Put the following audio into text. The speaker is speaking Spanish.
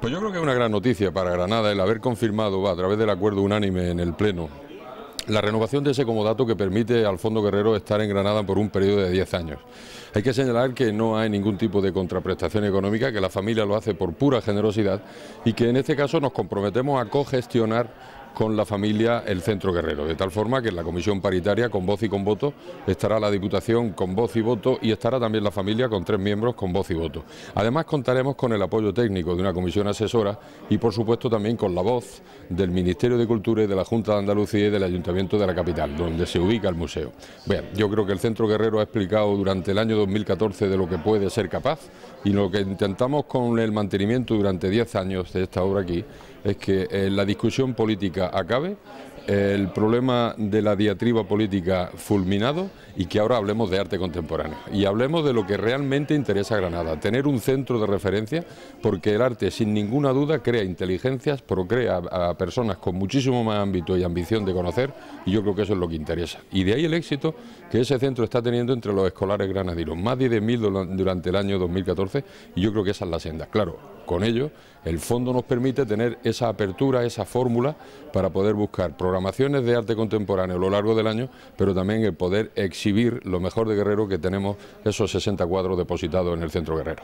Pues yo creo que es una gran noticia para Granada el haber confirmado a través del acuerdo unánime en el Pleno la renovación de ese comodato que permite al Fondo Guerrero estar en Granada por un periodo de 10 años. Hay que señalar que no hay ningún tipo de contraprestación económica, que la familia lo hace por pura generosidad y que en este caso nos comprometemos a cogestionar con la familia el Centro Guerrero, de tal forma que en la comisión paritaria con voz y con voto estará la Diputación con voz y voto y estará también la familia con tres miembros con voz y voto. Además contaremos con el apoyo técnico de una comisión asesora y por supuesto también con la voz del Ministerio de Cultura y de la Junta de Andalucía y del Ayuntamiento de la capital, donde se ubica el museo. Bien, yo creo que el Centro Guerrero ha explicado durante el año 2014 de lo que puede ser capaz y lo que intentamos con el mantenimiento durante 10 años de esta obra aquí es que eh, la discusión política acabe, el problema de la diatriba política fulminado y que ahora hablemos de arte contemporáneo y hablemos de lo que realmente interesa a Granada, tener un centro de referencia porque el arte sin ninguna duda crea inteligencias, procrea a personas con muchísimo más ámbito y ambición de conocer y yo creo que eso es lo que interesa. Y de ahí el éxito que ese centro está teniendo entre los escolares granadinos, más de 10.000 durante el año 2014 y yo creo que esa es la senda. Claro, con ello el fondo nos permite tener esa apertura, esa fórmula para poder buscar programaciones de arte contemporáneo a lo largo del año, pero también el poder exhibir lo mejor de Guerrero que tenemos esos 60 cuadros depositados en el Centro Guerrero.